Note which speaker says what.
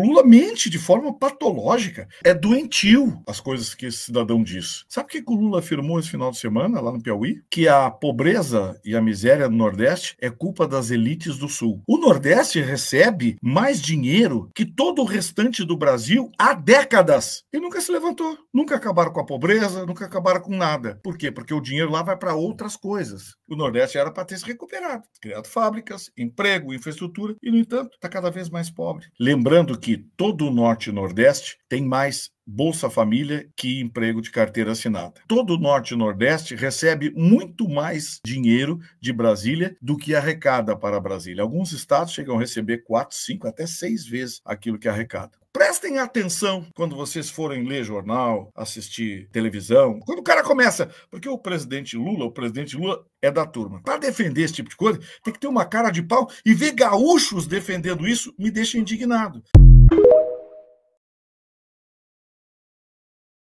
Speaker 1: O Lula mente de forma patológica. É doentio as coisas que esse cidadão diz. Sabe o que, o Lula afirmou esse final de semana lá no Piauí? Que a pobreza e a miséria no Nordeste é culpa das elites do Sul. O Nordeste recebe mais dinheiro que todo o restante do Brasil há décadas. E nunca se levantou. Nunca acabaram com a pobreza, nunca acabaram com nada. Por quê? Porque o dinheiro lá vai para outras coisas o Nordeste era para ter se recuperado, criado fábricas, emprego, infraestrutura, e, no entanto, está cada vez mais pobre. Lembrando que todo o Norte e Nordeste tem mais Bolsa Família que emprego de carteira assinada. Todo o Norte e Nordeste recebe muito mais dinheiro de Brasília do que arrecada para Brasília. Alguns estados chegam a receber quatro, cinco, até seis vezes aquilo que arrecada. Prestem atenção quando vocês forem ler jornal, assistir televisão. Quando o cara começa, porque o presidente Lula, o presidente Lula é da turma. Para defender esse tipo de coisa, tem que ter uma cara de pau e ver gaúchos defendendo isso me deixa indignado.